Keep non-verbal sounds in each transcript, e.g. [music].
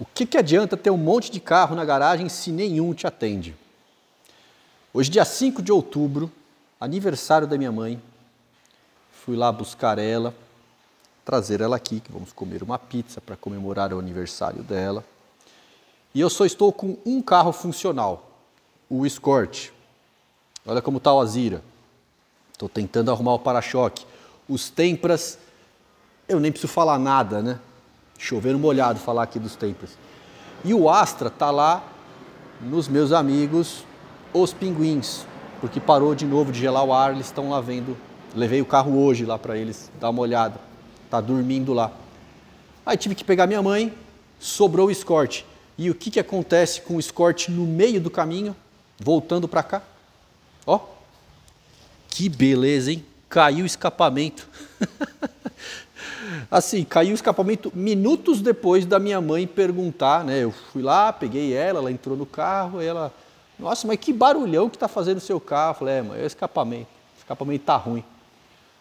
O que, que adianta ter um monte de carro na garagem se nenhum te atende? Hoje, dia 5 de outubro, aniversário da minha mãe, fui lá buscar ela, trazer ela aqui, que vamos comer uma pizza para comemorar o aniversário dela. E eu só estou com um carro funcional, o Escort. Olha como está o Azira. Estou tentando arrumar o para-choque. Os Tempras, eu nem preciso falar nada, né? Chovendo molhado falar aqui dos templos. E o Astra está lá nos meus amigos, os pinguins, porque parou de novo de gelar o ar, eles estão lá vendo. Levei o carro hoje lá para eles dar uma olhada. Tá dormindo lá. Aí tive que pegar minha mãe, sobrou o escorte. E o que, que acontece com o escorte no meio do caminho, voltando para cá? Ó, que beleza, hein? Caiu o escapamento. [laughs] Assim, caiu o escapamento minutos depois da minha mãe perguntar, né? Eu fui lá, peguei ela, ela entrou no carro, ela, nossa, mas que barulhão que tá fazendo o seu carro. Eu falei, é, mãe, é o escapamento, o escapamento tá ruim.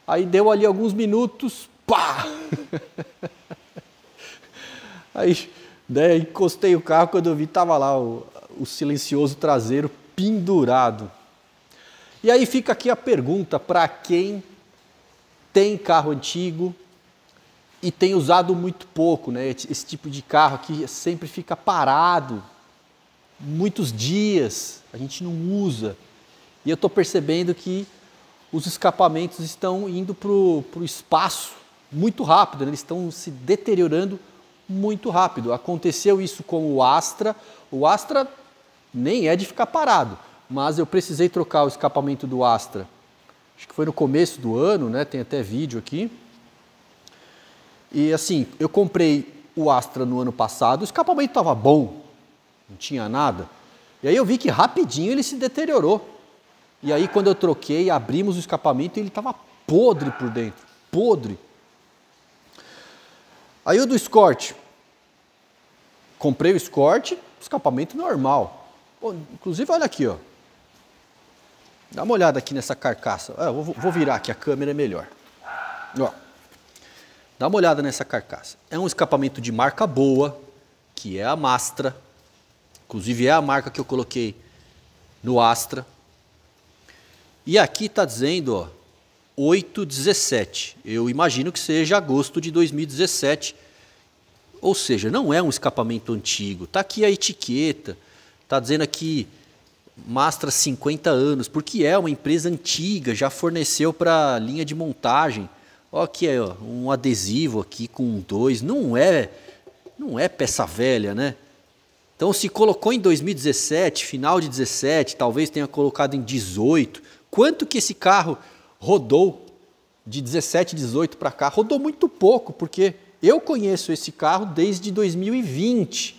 Aí deu ali alguns minutos, pá! [laughs] Aí né, encostei o carro, quando eu vi, tava lá o, o silencioso traseiro pendurado. E aí fica aqui a pergunta para quem tem carro antigo, e tem usado muito pouco, né? Esse tipo de carro aqui sempre fica parado muitos dias, a gente não usa. E eu estou percebendo que os escapamentos estão indo para o espaço muito rápido, né? eles estão se deteriorando muito rápido. Aconteceu isso com o Astra. O Astra nem é de ficar parado, mas eu precisei trocar o escapamento do Astra. Acho que foi no começo do ano, né? Tem até vídeo aqui. E assim, eu comprei o Astra no ano passado, o escapamento estava bom, não tinha nada. E aí eu vi que rapidinho ele se deteriorou. E aí quando eu troquei, abrimos o escapamento e ele estava podre por dentro, podre. Aí o do Escort, comprei o Escort, escapamento normal. inclusive olha aqui, ó. Dá uma olhada aqui nessa carcaça. Ah, vou, vou virar aqui, a câmera é melhor. Ó. Dá uma olhada nessa carcaça. É um escapamento de marca boa, que é a Mastra. Inclusive é a marca que eu coloquei no Astra. E aqui está dizendo, ó, 817. Eu imagino que seja agosto de 2017. Ou seja, não é um escapamento antigo. Está aqui a etiqueta. Está dizendo aqui Mastra 50 anos, porque é uma empresa antiga, já forneceu para a linha de montagem Ó, aqui ó, um adesivo aqui com um não é, não é peça velha, né? Então se colocou em 2017, final de 17, talvez tenha colocado em 18. Quanto que esse carro rodou de 17, 18 para cá? Rodou muito pouco, porque eu conheço esse carro desde 2020,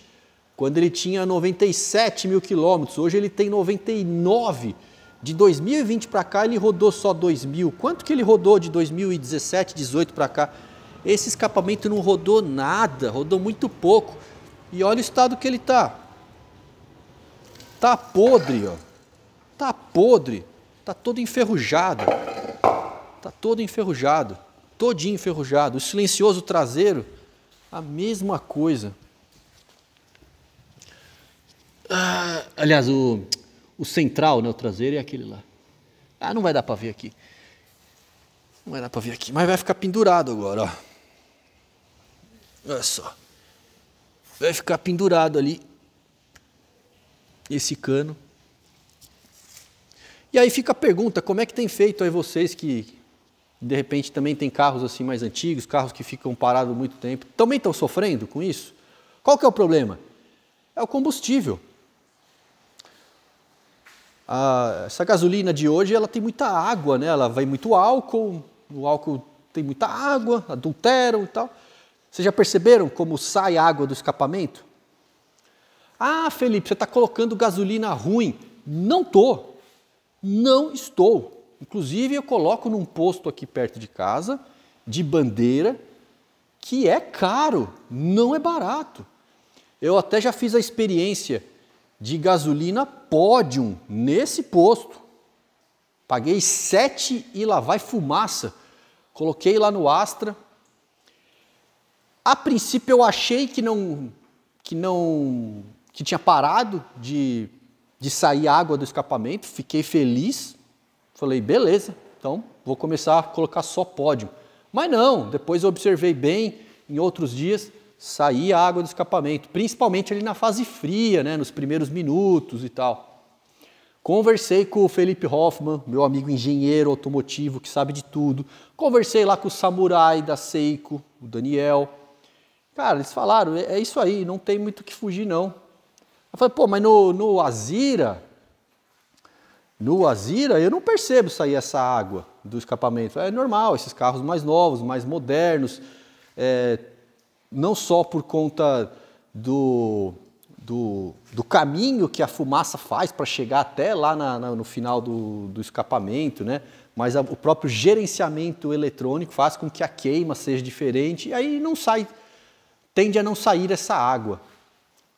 quando ele tinha 97 mil quilômetros. Hoje ele tem 99 mil de 2020 para cá ele rodou só 2 mil. Quanto que ele rodou de 2017, 18 para cá? Esse escapamento não rodou nada, rodou muito pouco. E olha o estado que ele tá. Tá podre, ó. Tá podre. Tá todo enferrujado. Tá todo enferrujado. Todinho enferrujado. O silencioso traseiro, a mesma coisa. Ah, aliás, o o central, né, o traseiro, é aquele lá. Ah, não vai dar para ver aqui. Não vai dar para ver aqui, mas vai ficar pendurado agora, ó. Olha só. Vai ficar pendurado ali esse cano. E aí fica a pergunta, como é que tem feito aí vocês que de repente também tem carros assim mais antigos, carros que ficam parados muito tempo, também estão sofrendo com isso? Qual que é o problema? É o combustível essa gasolina de hoje ela tem muita água, né? Ela vai muito álcool, o álcool tem muita água, adulteram e tal. Vocês já perceberam como sai água do escapamento? Ah, Felipe, você está colocando gasolina ruim. Não tô, não estou. Inclusive eu coloco num posto aqui perto de casa, de bandeira, que é caro, não é barato. Eu até já fiz a experiência de gasolina pódium nesse posto. Paguei sete e lá vai fumaça. Coloquei lá no Astra. A princípio eu achei que não que não que tinha parado de, de sair água do escapamento, fiquei feliz. Falei, beleza, então vou começar a colocar só pódio. Mas não, depois eu observei bem em outros dias sair a água do escapamento, principalmente ali na fase fria, né, nos primeiros minutos e tal. Conversei com o Felipe Hoffman, meu amigo engenheiro automotivo que sabe de tudo. Conversei lá com o samurai da Seiko, o Daniel. Cara, eles falaram, é, é isso aí, não tem muito o que fugir não. Eu falei, pô, mas no, no Azira, no Azira eu não percebo sair essa água do escapamento. É normal, esses carros mais novos, mais modernos, é, não só por conta do, do, do caminho que a fumaça faz para chegar até lá na, na, no final do, do escapamento, né? mas a, o próprio gerenciamento eletrônico faz com que a queima seja diferente e aí não sai, tende a não sair essa água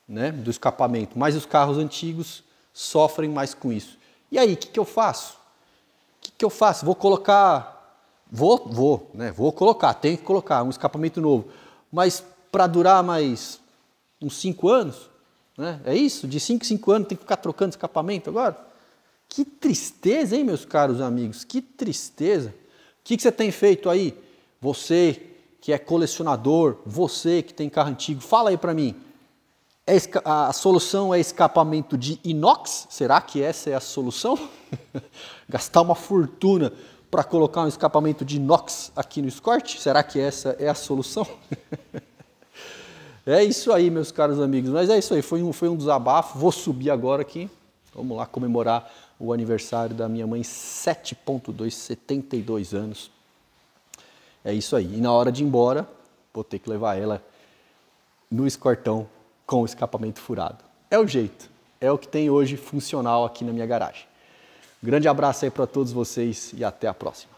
né, do escapamento. Mas os carros antigos sofrem mais com isso. E aí, o que, que eu faço? O que, que eu faço? Vou colocar Vou, vou, né? Vou colocar, tem que colocar um escapamento novo mas para durar mais uns 5 anos, né? É isso? De 5 em 5 anos tem que ficar trocando escapamento agora? Que tristeza, hein, meus caros amigos? Que tristeza. O que, que você tem feito aí? Você que é colecionador, você que tem carro antigo, fala aí para mim. É a solução é escapamento de inox? Será que essa é a solução? [laughs] Gastar uma fortuna para colocar um escapamento de inox aqui no escorte? Será que essa é a solução? [laughs] é isso aí, meus caros amigos. Mas é isso aí, foi um, foi um desabafo. Vou subir agora aqui. Vamos lá comemorar o aniversário da minha mãe, 7.2, 72 anos. É isso aí. E na hora de ir embora, vou ter que levar ela no escortão com o escapamento furado. É o jeito. É o que tem hoje funcional aqui na minha garagem. Grande abraço aí para todos vocês e até a próxima.